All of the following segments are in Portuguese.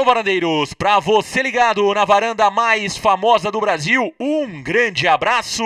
Alô, varandeiros! Para você ligado na varanda mais famosa do Brasil, um grande abraço!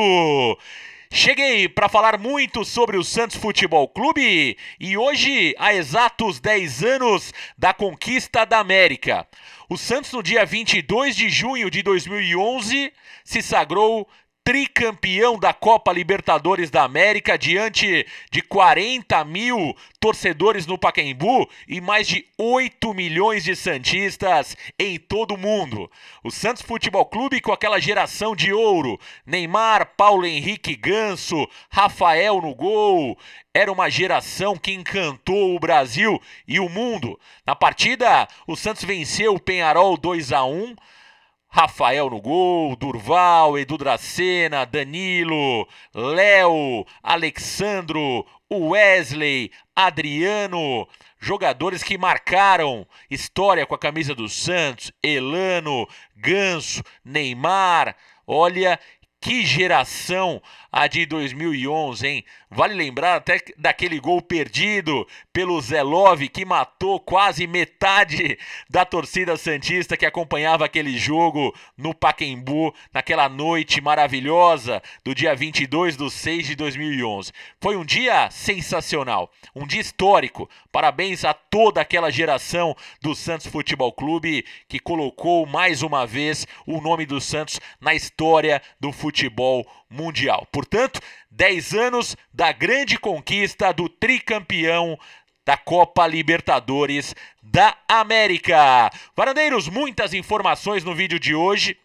Cheguei para falar muito sobre o Santos Futebol Clube e hoje, há exatos 10 anos da conquista da América. O Santos, no dia 22 de junho de 2011, se sagrou tricampeão da Copa Libertadores da América diante de 40 mil torcedores no Pacaembu e mais de 8 milhões de santistas em todo o mundo. O Santos Futebol Clube com aquela geração de ouro, Neymar, Paulo Henrique Ganso, Rafael no gol, era uma geração que encantou o Brasil e o mundo. Na partida, o Santos venceu o Penharol 2 a 1. Rafael no gol, Durval, Edu Dracena, Danilo, Léo, Alexandro, Wesley, Adriano, jogadores que marcaram história com a camisa do Santos, Elano, Ganso, Neymar. Olha, que geração a de 2011, hein? Vale lembrar até daquele gol perdido pelo Zelov que matou quase metade da torcida santista que acompanhava aquele jogo no Paquembu naquela noite maravilhosa do dia 22 de 6 de 2011. Foi um dia sensacional, um dia histórico. Parabéns a toda aquela geração do Santos Futebol Clube que colocou mais uma vez o nome do Santos na história do futebol futebol mundial. Portanto, 10 anos da grande conquista do tricampeão da Copa Libertadores da América. Varandeiros, muitas informações no vídeo de hoje.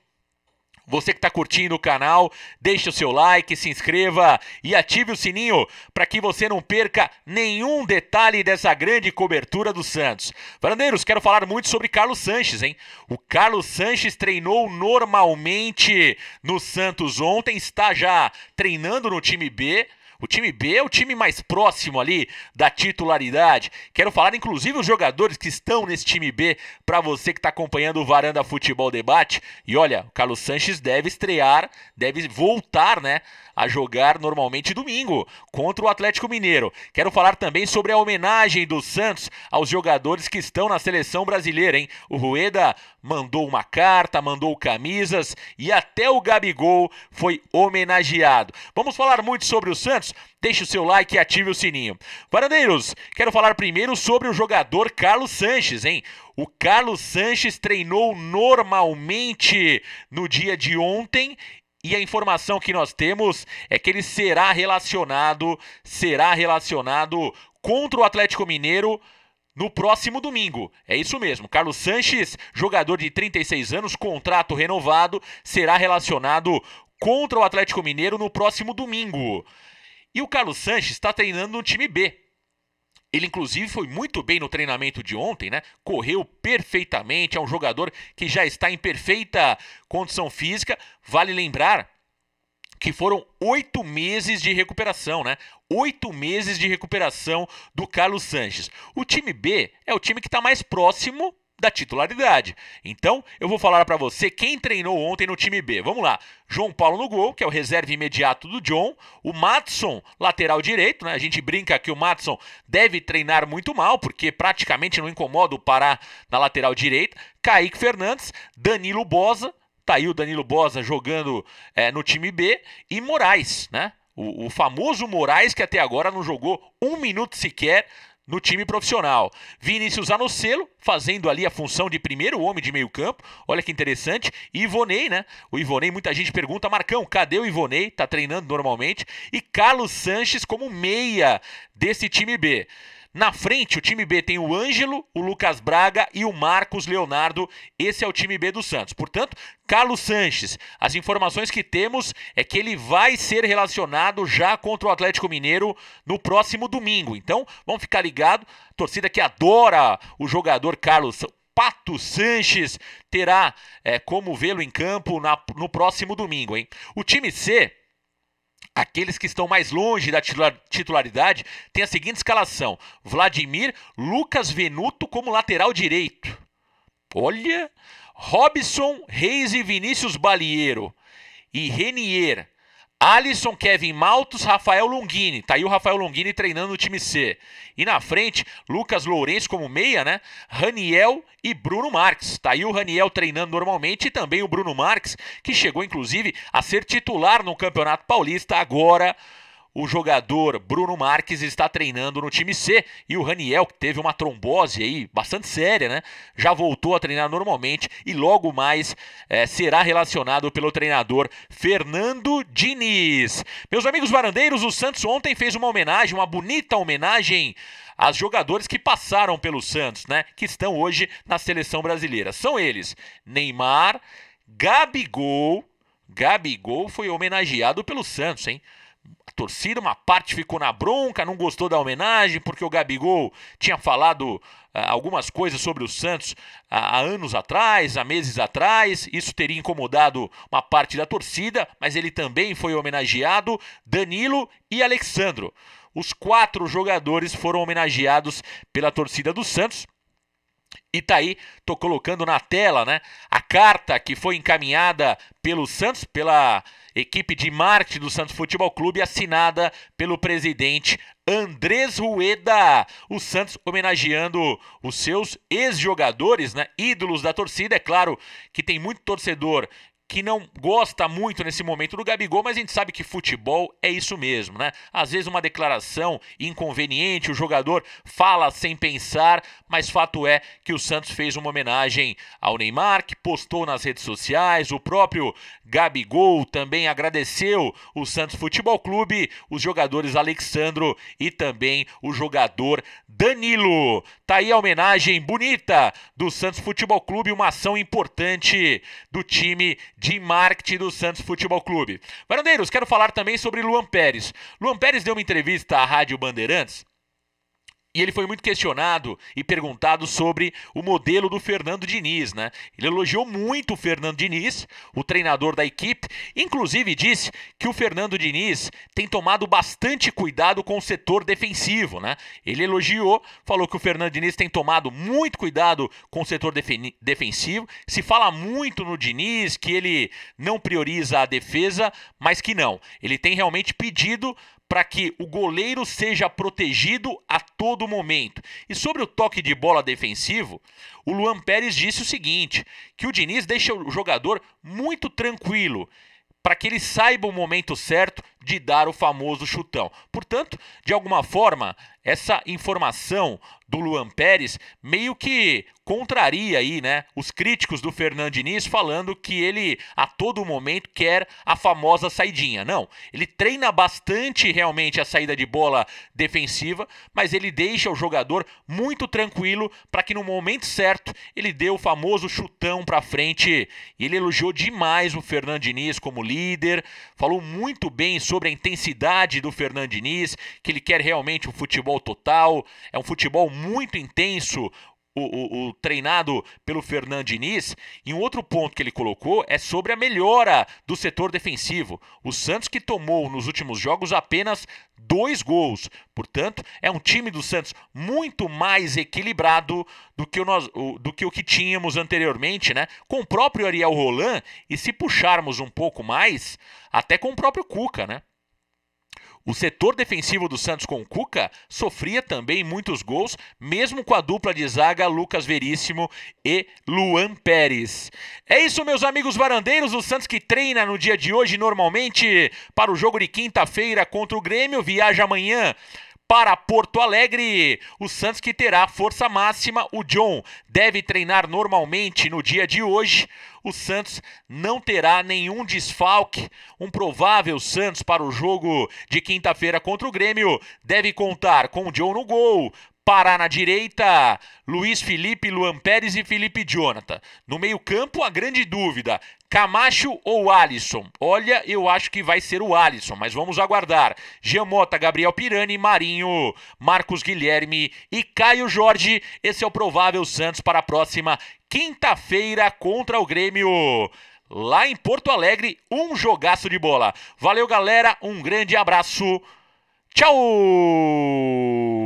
Você que está curtindo o canal, deixe o seu like, se inscreva e ative o sininho para que você não perca nenhum detalhe dessa grande cobertura do Santos. Varandeiros, quero falar muito sobre Carlos Sanches, hein? O Carlos Sanches treinou normalmente no Santos ontem, está já treinando no time B. O time B é o time mais próximo ali da titularidade. Quero falar, inclusive, os jogadores que estão nesse time B para você que está acompanhando o Varanda Futebol Debate. E olha, o Carlos Sanches deve estrear, deve voltar, né? a jogar normalmente domingo contra o Atlético Mineiro. Quero falar também sobre a homenagem do Santos aos jogadores que estão na seleção brasileira, hein? O Rueda mandou uma carta, mandou camisas e até o Gabigol foi homenageado. Vamos falar muito sobre o Santos? Deixe o seu like e ative o sininho. Varandeiros, quero falar primeiro sobre o jogador Carlos Sanches, hein? O Carlos Sanches treinou normalmente no dia de ontem e a informação que nós temos é que ele será relacionado, será relacionado contra o Atlético Mineiro no próximo domingo. É isso mesmo. Carlos Sanches, jogador de 36 anos, contrato renovado, será relacionado contra o Atlético Mineiro no próximo domingo. E o Carlos Sanches está treinando no time B ele, inclusive, foi muito bem no treinamento de ontem, né? Correu perfeitamente. É um jogador que já está em perfeita condição física. Vale lembrar que foram oito meses de recuperação, né? Oito meses de recuperação do Carlos Sanches. O time B é o time que está mais próximo da titularidade. Então, eu vou falar para você quem treinou ontem no time B. Vamos lá. João Paulo no gol, que é o reserva imediato do John. O Matson, lateral direito, né? A gente brinca que o Matson deve treinar muito mal, porque praticamente não incomoda o Pará na lateral direita. Kaique Fernandes, Danilo Bosa, tá aí o Danilo Bosa jogando é, no time B. E Moraes, né? O, o famoso Moraes, que até agora não jogou um minuto sequer no time profissional. Vinícius Anocelo, fazendo ali a função de primeiro homem de meio campo, olha que interessante. E Ivonei, né? O Ivonei, muita gente pergunta, Marcão, cadê o Ivonei? Tá treinando normalmente. E Carlos Sanches como meia desse time B. Na frente, o time B tem o Ângelo, o Lucas Braga e o Marcos Leonardo. Esse é o time B do Santos. Portanto, Carlos Sanches. As informações que temos é que ele vai ser relacionado já contra o Atlético Mineiro no próximo domingo. Então, vamos ficar ligado. Torcida que adora o jogador Carlos Pato Sanches terá é, como vê-lo em campo na, no próximo domingo, hein? O time C Aqueles que estão mais longe da titularidade têm a seguinte escalação: Vladimir, Lucas Venuto como lateral direito. Olha, Robson, Reis e Vinícius Balieiro e Renier Alisson, Kevin Maltos, Rafael Longini. Tá aí o Rafael Longini treinando no time C. E na frente, Lucas Lourenço como meia, né? Raniel e Bruno Marques. Tá aí o Raniel treinando normalmente e também o Bruno Marques, que chegou inclusive a ser titular no Campeonato Paulista agora o jogador Bruno Marques está treinando no time C e o Raniel, que teve uma trombose aí bastante séria, né? Já voltou a treinar normalmente e logo mais é, será relacionado pelo treinador Fernando Diniz. Meus amigos varandeiros, o Santos ontem fez uma homenagem, uma bonita homenagem aos jogadores que passaram pelo Santos, né? Que estão hoje na seleção brasileira. São eles: Neymar, Gabigol. Gabigol foi homenageado pelo Santos, hein? a torcida, uma parte ficou na bronca, não gostou da homenagem, porque o Gabigol tinha falado ah, algumas coisas sobre o Santos ah, há anos atrás, há meses atrás. Isso teria incomodado uma parte da torcida, mas ele também foi homenageado, Danilo e Alexandro. Os quatro jogadores foram homenageados pela torcida do Santos. E tá aí, tô colocando na tela, né? A carta que foi encaminhada pelo Santos, pela equipe de marketing do Santos Futebol Clube, assinada pelo presidente Andrés Rueda. O Santos homenageando os seus ex-jogadores, né? Ídolos da torcida. É claro que tem muito torcedor que não gosta muito nesse momento do Gabigol, mas a gente sabe que futebol é isso mesmo, né? Às vezes uma declaração inconveniente, o jogador fala sem pensar, mas fato é que o Santos fez uma homenagem ao Neymar, que postou nas redes sociais, o próprio Gabigol também agradeceu o Santos Futebol Clube, os jogadores Alexandro e também o jogador Danilo. Tá aí a homenagem bonita do Santos Futebol Clube, uma ação importante do time de marketing do Santos Futebol Clube. Varandeiros, quero falar também sobre Luan Pérez. Luan Pérez deu uma entrevista à Rádio Bandeirantes e ele foi muito questionado e perguntado sobre o modelo do Fernando Diniz, né? Ele elogiou muito o Fernando Diniz, o treinador da equipe, inclusive disse que o Fernando Diniz tem tomado bastante cuidado com o setor defensivo, né? Ele elogiou, falou que o Fernando Diniz tem tomado muito cuidado com o setor defensivo. Se fala muito no Diniz que ele não prioriza a defesa, mas que não. Ele tem realmente pedido para que o goleiro seja protegido até todo momento. E sobre o toque de bola defensivo, o Luan Pérez disse o seguinte: que o Diniz deixa o jogador muito tranquilo para que ele saiba o momento certo de dar o famoso chutão. Portanto, de alguma forma, essa informação do Luan Pérez meio que contraria aí, né, os críticos do Fernando Diniz falando que ele a todo momento quer a famosa saidinha. Não, ele treina bastante realmente a saída de bola defensiva, mas ele deixa o jogador muito tranquilo para que no momento certo ele dê o famoso chutão para frente. E ele elogiou demais o Fernando Diniz como líder, falou muito bem sobre a intensidade do Fernando que ele quer realmente um futebol total, é um futebol muito intenso, o, o, o, treinado pelo Fernando Diniz. E um outro ponto que ele colocou é sobre a melhora do setor defensivo. O Santos que tomou nos últimos jogos apenas dois gols. Portanto, é um time do Santos muito mais equilibrado do que o, nós, do que, o que tínhamos anteriormente, né? Com o próprio Ariel Roland e se puxarmos um pouco mais, até com o próprio Cuca, né? O setor defensivo do Santos com Cuca sofria também muitos gols, mesmo com a dupla de zaga Lucas Veríssimo e Luan Pérez. É isso, meus amigos varandeiros. O Santos que treina no dia de hoje normalmente para o jogo de quinta-feira contra o Grêmio viaja amanhã para Porto Alegre. O Santos que terá força máxima, o John deve treinar normalmente no dia de hoje. O Santos não terá nenhum desfalque. Um provável Santos para o jogo de quinta-feira contra o Grêmio deve contar com o John no gol, Pará na direita, Luiz Felipe, Luan Pérez e Felipe Jonathan. No meio-campo, a grande dúvida: Camacho ou Alisson? Olha, eu acho que vai ser o Alisson, mas vamos aguardar. Gemota, Gabriel Pirani, Marinho, Marcos Guilherme e Caio Jorge. Esse é o provável Santos para a próxima quinta-feira contra o Grêmio. Lá em Porto Alegre, um jogaço de bola. Valeu, galera. Um grande abraço. Tchau!